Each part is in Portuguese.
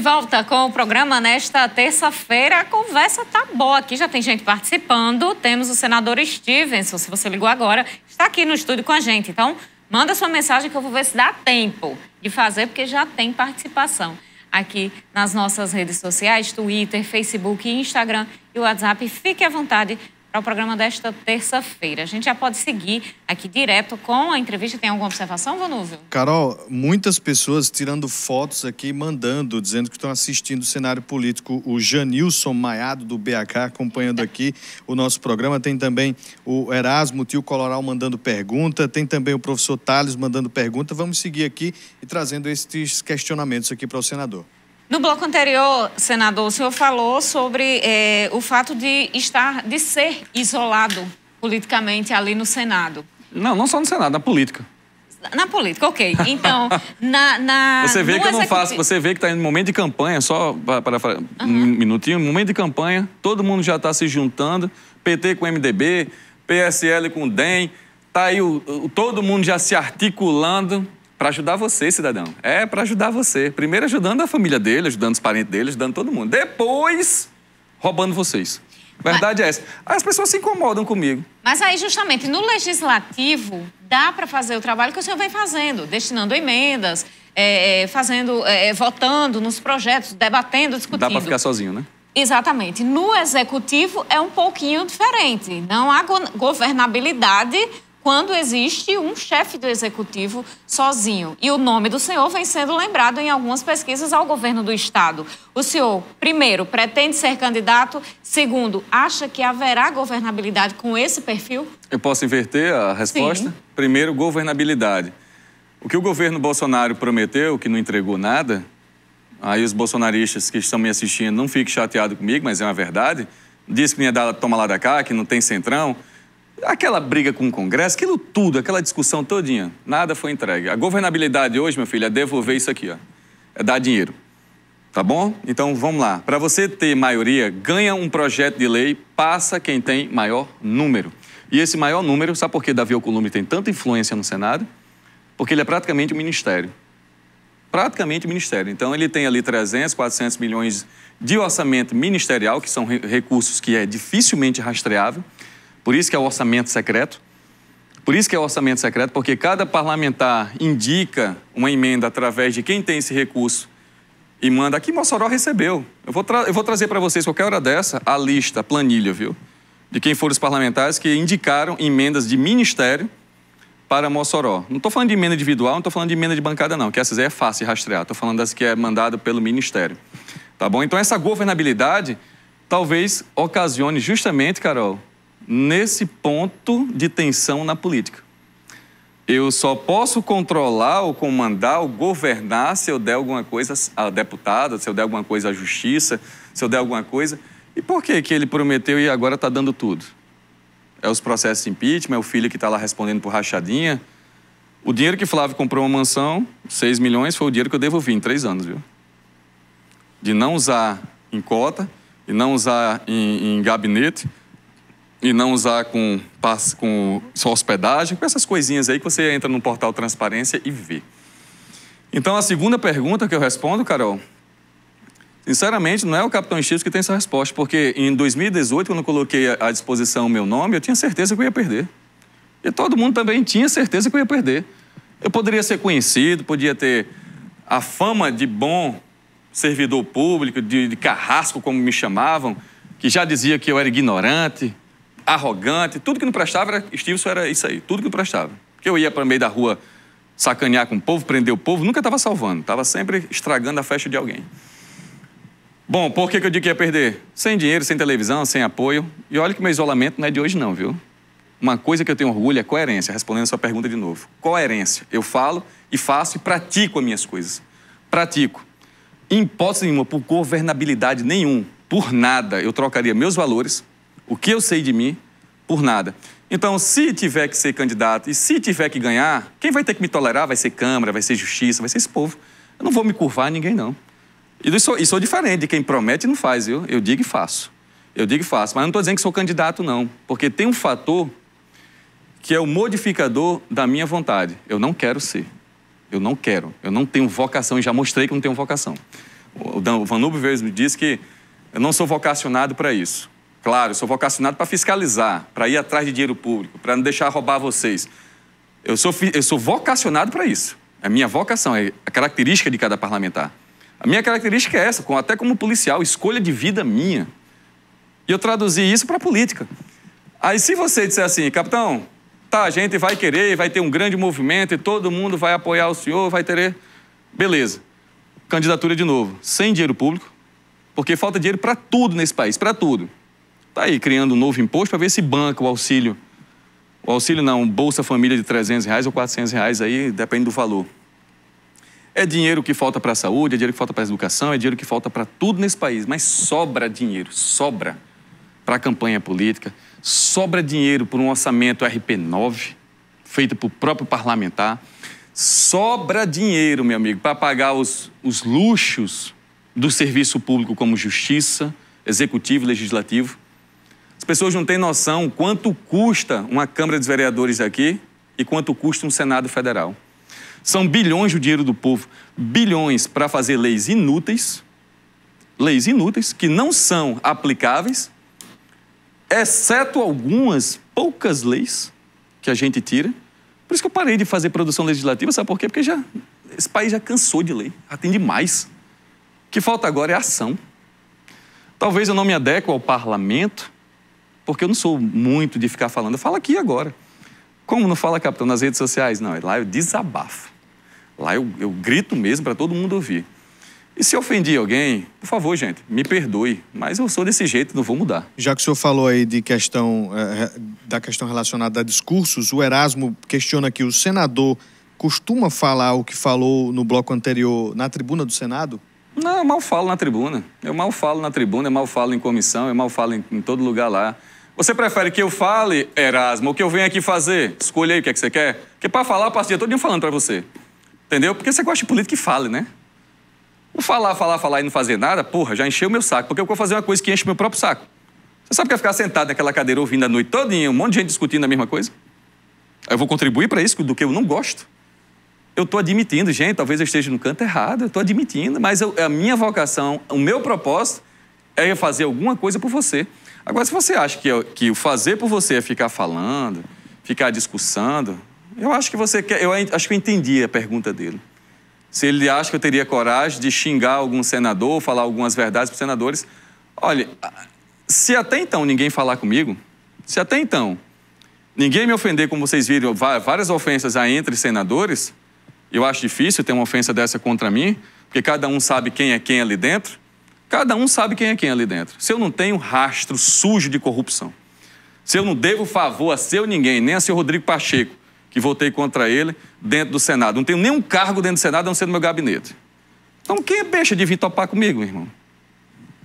De volta com o programa nesta terça-feira. A conversa tá boa aqui, já tem gente participando. Temos o senador Stevenson, se você ligou agora, está aqui no estúdio com a gente. Então, manda sua mensagem que eu vou ver se dá tempo de fazer, porque já tem participação aqui nas nossas redes sociais, Twitter, Facebook, Instagram e WhatsApp. Fique à vontade para é o programa desta terça-feira. A gente já pode seguir aqui direto com a entrevista. Tem alguma observação, Vanúvio? Carol, muitas pessoas tirando fotos aqui, mandando, dizendo que estão assistindo o cenário político. O Janilson Maiado, do BH, acompanhando aqui o nosso programa. Tem também o Erasmo, o tio Coloral, mandando pergunta. Tem também o professor Tales mandando pergunta. Vamos seguir aqui e trazendo esses questionamentos aqui para o senador. No bloco anterior, senador, o senhor falou sobre é, o fato de estar, de ser isolado politicamente ali no Senado. Não, não só no Senado, na política. Na política, ok. Então, na, na Você vê que eu não faço, você vê que está em momento de campanha, só para, para uhum. um minutinho, momento de campanha, todo mundo já está se juntando, PT com MDB, PSL com DEM, tá aí o, o todo mundo já se articulando para ajudar você, cidadão. É para ajudar você. Primeiro ajudando a família dele, ajudando os parentes dele, ajudando todo mundo. Depois, roubando vocês. Verdade Mas... é essa. As pessoas se incomodam comigo. Mas aí, justamente, no legislativo, dá para fazer o trabalho que o senhor vem fazendo, destinando emendas, é, é fazendo, é, é, votando nos projetos, debatendo, discutindo. Dá para ficar sozinho, né? Exatamente. No executivo é um pouquinho diferente. Não há governabilidade quando existe um chefe do executivo sozinho. E o nome do senhor vem sendo lembrado em algumas pesquisas ao governo do estado. O senhor, primeiro, pretende ser candidato? Segundo, acha que haverá governabilidade com esse perfil? Eu posso inverter a resposta? Sim. Primeiro, governabilidade. O que o governo Bolsonaro prometeu, que não entregou nada, aí os bolsonaristas que estão me assistindo não fiquem chateados comigo, mas é uma verdade. Diz que não ia dar toma lá da cá, que não tem centrão, Aquela briga com o Congresso, aquilo tudo, aquela discussão todinha, nada foi entregue. A governabilidade hoje, meu filho, é devolver isso aqui, ó. É dar dinheiro. Tá bom? Então vamos lá. Para você ter maioria, ganha um projeto de lei, passa quem tem maior número. E esse maior número, sabe por que Davi Alcolumbre tem tanta influência no Senado? Porque ele é praticamente um ministério. Praticamente um ministério. Então ele tem ali 300, 400 milhões de orçamento ministerial, que são recursos que é dificilmente rastreável. Por isso que é o orçamento secreto. Por isso que é o orçamento secreto, porque cada parlamentar indica uma emenda através de quem tem esse recurso e manda. Aqui Mossoró recebeu. Eu vou, eu vou trazer para vocês, qualquer hora dessa, a lista, a planilha, viu? De quem foram os parlamentares que indicaram emendas de ministério para Mossoró. Não estou falando de emenda individual, não estou falando de emenda de bancada, não, que essas aí é fácil de rastrear. Estou falando das que é mandada pelo Ministério. Tá bom? Então, essa governabilidade talvez ocasione justamente, Carol, nesse ponto de tensão na política. Eu só posso controlar ou comandar ou governar se eu der alguma coisa à deputada, se eu der alguma coisa à justiça, se eu der alguma coisa. E por que, que ele prometeu e agora está dando tudo? É os processos de impeachment, é o filho que está lá respondendo por rachadinha. O dinheiro que Flávio comprou uma mansão, 6 milhões, foi o dinheiro que eu devolvi em três anos, viu? De não usar em cota, de não usar em, em gabinete, e não usar com, com só hospedagem, com essas coisinhas aí que você entra no portal Transparência e vê. Então, a segunda pergunta que eu respondo, Carol, sinceramente, não é o Capitão X que tem essa resposta, porque em 2018, quando eu coloquei à disposição o meu nome, eu tinha certeza que eu ia perder. E todo mundo também tinha certeza que eu ia perder. Eu poderia ser conhecido, podia ter a fama de bom servidor público, de, de carrasco, como me chamavam, que já dizia que eu era ignorante, arrogante, tudo que não prestava era Stevenson era isso aí, tudo que não prestava. Porque eu ia para o meio da rua sacanear com o povo, prender o povo, nunca estava salvando, estava sempre estragando a festa de alguém. Bom, por que, que eu digo que ia perder? Sem dinheiro, sem televisão, sem apoio. E olha que meu isolamento não é de hoje não, viu? Uma coisa que eu tenho orgulho é coerência, respondendo a sua pergunta de novo. Coerência. Eu falo e faço e pratico as minhas coisas. Pratico. Em nenhuma, por governabilidade nenhum, por nada, eu trocaria meus valores o que eu sei de mim? Por nada. Então, se tiver que ser candidato e se tiver que ganhar, quem vai ter que me tolerar vai ser Câmara, vai ser Justiça, vai ser esse povo. Eu não vou me curvar a ninguém, não. E sou, e sou diferente de quem promete e não faz, viu? Eu digo e faço. Eu digo e faço. Mas não estou dizendo que sou candidato, não. Porque tem um fator que é o modificador da minha vontade. Eu não quero ser. Eu não quero. Eu não tenho vocação e já mostrei que não tenho vocação. O Vanubio mesmo disse que eu não sou vocacionado para isso. Claro, eu sou vocacionado para fiscalizar, para ir atrás de dinheiro público, para não deixar roubar vocês. Eu sou, eu sou vocacionado para isso. É a minha vocação, é a característica de cada parlamentar. A minha característica é essa, até como policial, escolha de vida minha. E eu traduzi isso para a política. Aí se você disser assim, capitão, tá, a gente vai querer, vai ter um grande movimento e todo mundo vai apoiar o senhor, vai ter... Beleza. Candidatura de novo, sem dinheiro público, porque falta dinheiro para tudo nesse país, para tudo. Está aí criando um novo imposto para ver se banca o auxílio. O auxílio não, Bolsa Família de 300 reais ou 400 reais, aí depende do valor. É dinheiro que falta para a saúde, é dinheiro que falta para a educação, é dinheiro que falta para tudo nesse país, mas sobra dinheiro, sobra para a campanha política, sobra dinheiro para um orçamento RP9, feito para o próprio parlamentar, sobra dinheiro, meu amigo, para pagar os, os luxos do serviço público como justiça, executivo, legislativo, as pessoas não têm noção quanto custa uma Câmara dos Vereadores aqui e quanto custa um Senado Federal. São bilhões o dinheiro do povo, bilhões para fazer leis inúteis, leis inúteis que não são aplicáveis, exceto algumas poucas leis que a gente tira. Por isso que eu parei de fazer produção legislativa, sabe por quê? Porque já esse país já cansou de lei, atende mais. O que falta agora é ação. Talvez eu não me adeque ao parlamento, porque eu não sou muito de ficar falando, falo aqui agora. Como não fala, capitão, nas redes sociais? Não, lá eu desabafo. Lá eu, eu grito mesmo para todo mundo ouvir. E se ofendi alguém, por favor, gente, me perdoe, mas eu sou desse jeito, não vou mudar. Já que o senhor falou aí de questão, eh, da questão relacionada a discursos, o Erasmo questiona que o senador costuma falar o que falou no bloco anterior na tribuna do Senado? Não, eu mal falo na tribuna. Eu mal falo na tribuna, eu mal falo em comissão, eu mal falo em, em todo lugar lá. Você prefere que eu fale, Erasmo, O que eu venho aqui fazer? Escolha aí o que é que você quer. Porque para falar, passa o dia todo dia falando para você. Entendeu? Porque você gosta de político que fale, né? O falar, falar, falar e não fazer nada, porra, já encheu o meu saco. Porque eu vou fazer uma coisa que enche o meu próprio saco. Você sabe que é ficar sentado naquela cadeira ouvindo a noite todinha, um monte de gente discutindo a mesma coisa? Eu vou contribuir para isso do que eu não gosto. Eu estou admitindo, gente, talvez eu esteja no canto errado, eu estou admitindo, mas eu, a minha vocação, o meu propósito é fazer alguma coisa por você. Agora, se você acha que, que o fazer por você é ficar falando, ficar discussando, eu acho que você quer. Eu acho que eu entendi a pergunta dele. Se ele acha que eu teria coragem de xingar algum senador, falar algumas verdades para os senadores. Olha, se até então ninguém falar comigo, se até então ninguém me ofender, como vocês viram, várias ofensas aí entre senadores, eu acho difícil ter uma ofensa dessa contra mim, porque cada um sabe quem é quem ali dentro. Cada um sabe quem é quem ali dentro. Se eu não tenho rastro sujo de corrupção, se eu não devo favor a seu ninguém, nem a seu Rodrigo Pacheco, que votei contra ele dentro do Senado, não tenho nenhum cargo dentro do Senado a não ser no meu gabinete. Então quem é beixa de vir topar comigo, meu irmão?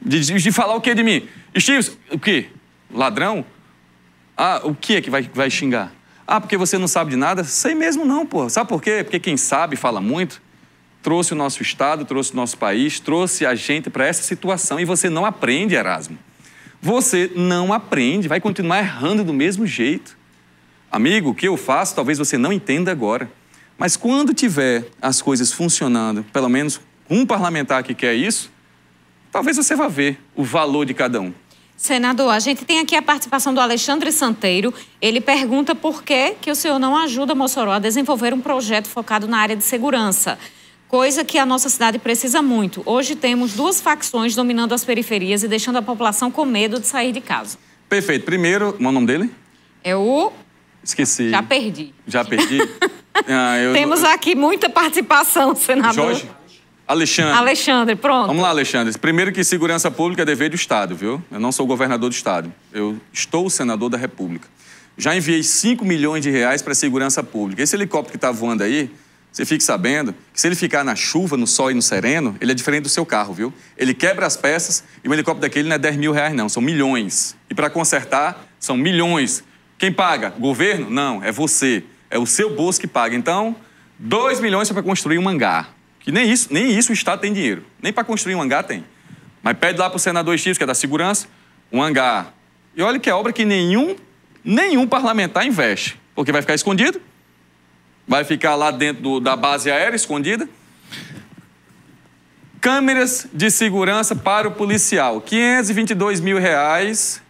De, de, de, falar o que de mim? Steve, o quê? Ladrão? Ah, o que é que vai, vai xingar? Ah, porque você não sabe de nada? Sei mesmo não, pô. Sabe por quê? Porque quem sabe fala muito trouxe o nosso Estado, trouxe o nosso país, trouxe a gente para essa situação e você não aprende, Erasmo. Você não aprende, vai continuar errando do mesmo jeito. Amigo, o que eu faço talvez você não entenda agora, mas quando tiver as coisas funcionando, pelo menos um parlamentar que quer isso, talvez você vá ver o valor de cada um. Senador, a gente tem aqui a participação do Alexandre Santeiro. Ele pergunta por que, que o senhor não ajuda Mossoró a desenvolver um projeto focado na área de segurança coisa que a nossa cidade precisa muito. Hoje temos duas facções dominando as periferias e deixando a população com medo de sair de casa. Perfeito. Primeiro, é o nome dele? É o. Esqueci. Já perdi. Já perdi? ah, eu... Temos aqui muita participação, senador. Jorge? Alexandre. Alexandre, pronto. Vamos lá, Alexandre. Primeiro que segurança pública é dever do Estado, viu? Eu não sou governador do Estado. Eu estou senador da República. Já enviei 5 milhões de reais para segurança pública. Esse helicóptero que está voando aí, você fique sabendo que se ele ficar na chuva, no sol e no sereno, ele é diferente do seu carro, viu? Ele quebra as peças e um helicóptero daquele não é 10 mil reais, não, são milhões. E para consertar, são milhões. Quem paga? governo? Não, é você. É o seu bolso que paga. Então, 2 milhões para construir um hangar. Que nem isso, nem isso o Estado tem dinheiro. Nem para construir um hangar tem. Mas pede lá para o senador X, que é da segurança, um hangar. E olha que é obra que nenhum, nenhum parlamentar investe. Porque vai ficar escondido, Vai ficar lá dentro do, da base aérea, escondida? Câmeras de segurança para o policial, 522 mil reais.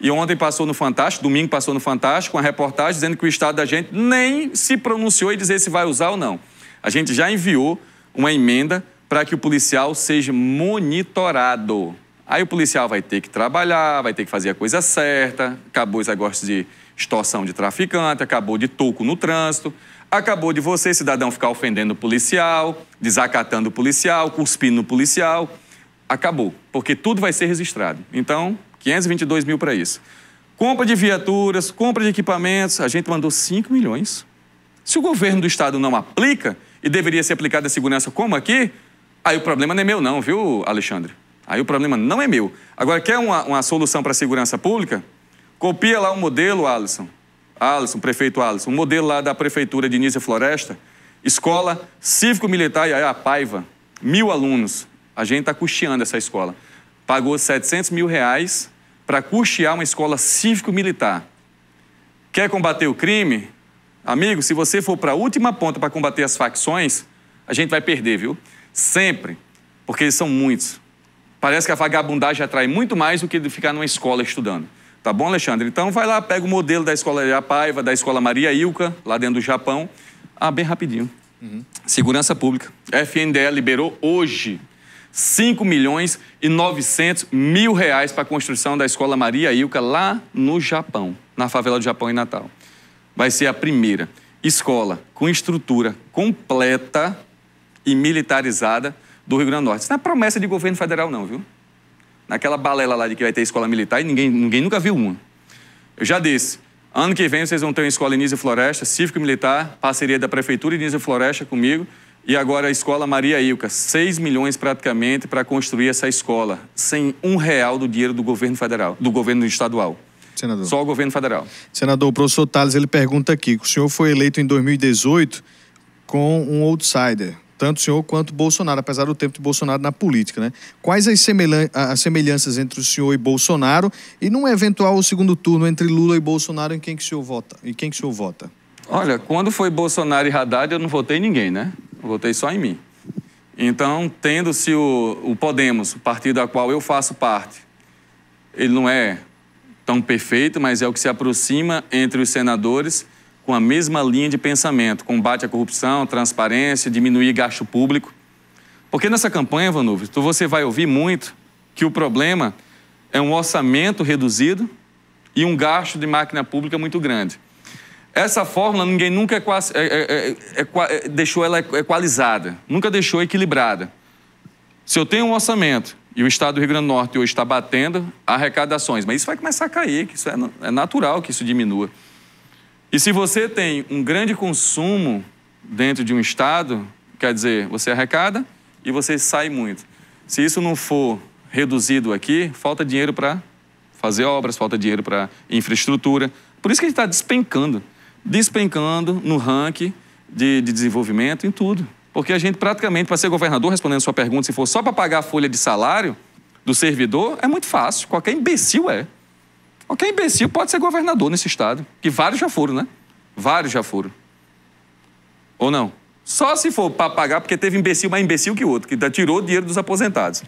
E ontem passou no Fantástico, domingo passou no Fantástico, uma reportagem dizendo que o Estado da gente nem se pronunciou e dizer se vai usar ou não. A gente já enviou uma emenda para que o policial seja monitorado. Aí o policial vai ter que trabalhar, vai ter que fazer a coisa certa, acabou os negócios de extorsão de traficante, acabou de toco no trânsito. Acabou de você, cidadão, ficar ofendendo o policial, desacatando o policial, cuspindo o policial. Acabou, porque tudo vai ser registrado. Então, 522 mil para isso. Compra de viaturas, compra de equipamentos, a gente mandou 5 milhões. Se o governo do estado não aplica, e deveria ser aplicada a segurança como aqui, aí o problema não é meu não, viu, Alexandre? Aí o problema não é meu. Agora, quer uma, uma solução para a segurança pública? Copia lá o modelo, Alisson, Alisson, prefeito Alisson, um modelo lá da prefeitura de Início Floresta, escola cívico-militar aí a Paiva, mil alunos. A gente está custeando essa escola. Pagou 700 mil reais para custear uma escola cívico-militar. Quer combater o crime? Amigo, se você for para a última ponta para combater as facções, a gente vai perder, viu? Sempre. Porque eles são muitos. Parece que a vagabundagem atrai muito mais do que ficar numa escola estudando. Tá bom, Alexandre? Então vai lá, pega o modelo da escola Paiva, da escola Maria Ilka, lá dentro do Japão. Ah, bem rapidinho. Uhum. Segurança Pública. FNDE liberou hoje 5 milhões e 900 mil reais para a construção da escola Maria Ilka lá no Japão, na favela do Japão em Natal. Vai ser a primeira escola com estrutura completa e militarizada do Rio Grande do Norte. Isso não é promessa de governo federal, não, viu? naquela balela lá de que vai ter escola militar e ninguém, ninguém nunca viu uma. Eu já disse, ano que vem vocês vão ter uma escola Inísio Floresta, cívico-militar, parceria da Prefeitura Inísio Floresta comigo, e agora a escola Maria Ilka, 6 milhões praticamente para construir essa escola, sem um real do dinheiro do governo federal, do governo estadual. Senador. Só o governo federal. Senador, o professor Tales ele pergunta aqui, o senhor foi eleito em 2018 com um outsider, tanto o senhor quanto Bolsonaro, apesar do tempo de Bolsonaro na política, né? Quais as, semelhan as semelhanças entre o senhor e Bolsonaro e num eventual segundo turno entre Lula e Bolsonaro em quem que o senhor vota? E quem que o senhor vota? Olha, quando foi Bolsonaro e Haddad, eu não votei em ninguém, né? Eu votei só em mim. Então, tendo-se o, o Podemos, o partido a qual eu faço parte, ele não é tão perfeito, mas é o que se aproxima entre os senadores com a mesma linha de pensamento, combate à corrupção, transparência, diminuir gasto público. Porque nessa campanha, Vanuvis, você vai ouvir muito que o problema é um orçamento reduzido e um gasto de máquina pública muito grande. Essa fórmula ninguém nunca equa, é, é, é, deixou ela equalizada, nunca deixou equilibrada. Se eu tenho um orçamento e o Estado do Rio Grande do Norte hoje está batendo arrecadações, mas isso vai começar a cair, que isso é natural que isso diminua. E se você tem um grande consumo dentro de um estado, quer dizer, você arrecada e você sai muito. Se isso não for reduzido aqui, falta dinheiro para fazer obras, falta dinheiro para infraestrutura. Por isso que a gente está despencando despencando no ranking de, de, desenvolvimento em tudo. Porque a gente praticamente, para ser governador, respondendo sua pergunta, se for só para pagar a folha de salário do servidor, é muito fácil. Qualquer imbecil é. Qualquer imbecil pode ser governador nesse estado, que vários já foram, né? Vários já foram. Ou não? Só se for para pagar, porque teve imbecil mais imbecil que o outro, que tirou o dinheiro dos aposentados.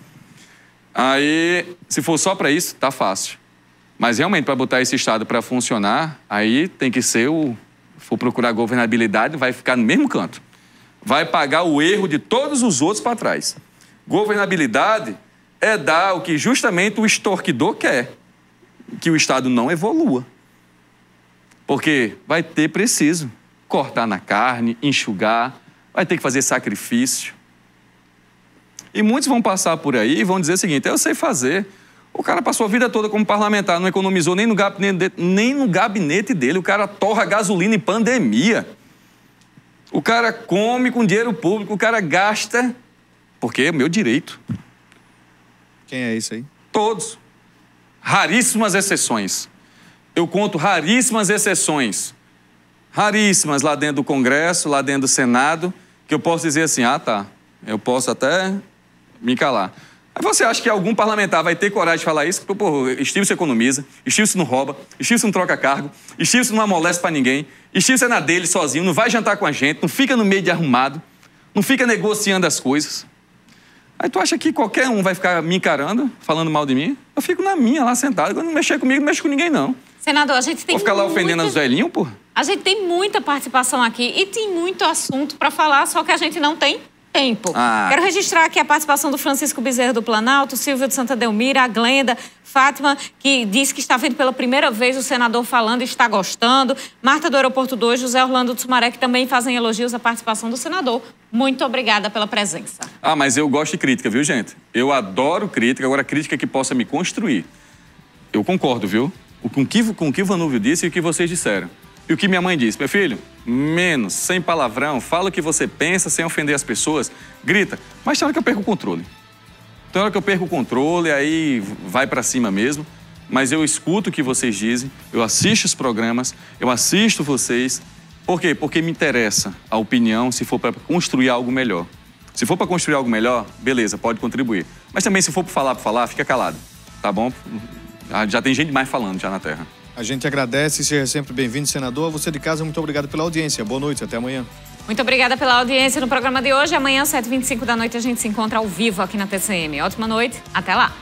Aí, se for só para isso, tá fácil. Mas realmente, para botar esse estado para funcionar, aí tem que ser o. For procurar governabilidade, vai ficar no mesmo canto. Vai pagar o erro de todos os outros para trás. Governabilidade é dar o que justamente o extorquidor quer que o Estado não evolua. Porque vai ter preciso cortar na carne, enxugar, vai ter que fazer sacrifício. E muitos vão passar por aí e vão dizer o seguinte: eu sei fazer. O cara passou a vida toda como parlamentar, não economizou nem no gabinete, nem no gabinete dele. O cara torra gasolina em pandemia. O cara come com dinheiro público, o cara gasta, porque é meu direito. Quem é isso aí? Todos raríssimas exceções. Eu conto raríssimas exceções, raríssimas lá dentro do Congresso, lá dentro do Senado, que eu posso dizer assim: ah, tá, eu posso até me calar. Aí você acha que algum parlamentar vai ter coragem de falar isso? Porque, pô, Estílio economiza, Estílio não rouba, Estílio não troca cargo, Estílio não amolece para ninguém, Estílio é na dele sozinho, não vai jantar com a gente, não fica no meio de arrumado, não fica negociando as coisas. Aí tu acha que qualquer um vai ficar me encarando, falando mal de mim? Eu fico na minha lá sentado. Quando não mexer comigo, não mexo com ninguém, não. Senador, a gente tem. Vou ficar lá muita... ofendendo os velhinhos, pô? A gente tem muita participação aqui e tem muito assunto para falar, só que a gente não tem tempo. Ah. Quero registrar aqui a participação do Francisco Bezerra do Planalto, Silvio de Santa Delmira, a Glenda, Fátima, que disse que está vendo pela primeira vez o senador falando e está gostando. Marta do Aeroporto 2, José Orlando do Sumaré, que também fazem elogios à participação do senador. Muito obrigada pela presença. Ah, mas eu gosto de crítica, viu, gente? Eu adoro crítica, agora crítica que possa me construir. Eu concordo, viu? Com o que, o o Vanúvio disse e o que vocês disseram. E o que minha mãe disse? Meu filho, menos, sem palavrão, fala o que você pensa sem ofender as pessoas, grita. Mas tem hora que eu perco o controle. Tem hora que eu perco o controle, aí vai para cima mesmo. Mas eu escuto o que vocês dizem, eu assisto os programas, eu assisto vocês. Por quê? Porque me interessa a opinião se for para construir algo melhor. Se for para construir algo melhor, beleza, pode contribuir. Mas também se for para falar para falar, fica calado, tá bom? Já tem gente mais falando já na Terra. A gente agradece e seja sempre bem-vindo, senador. Você de casa, muito obrigado pela audiência. Boa noite, até amanhã. Muito obrigada pela audiência no programa de hoje. Amanhã, 7h25 da noite, a gente se encontra ao vivo aqui na TCM. Ótima noite, até lá.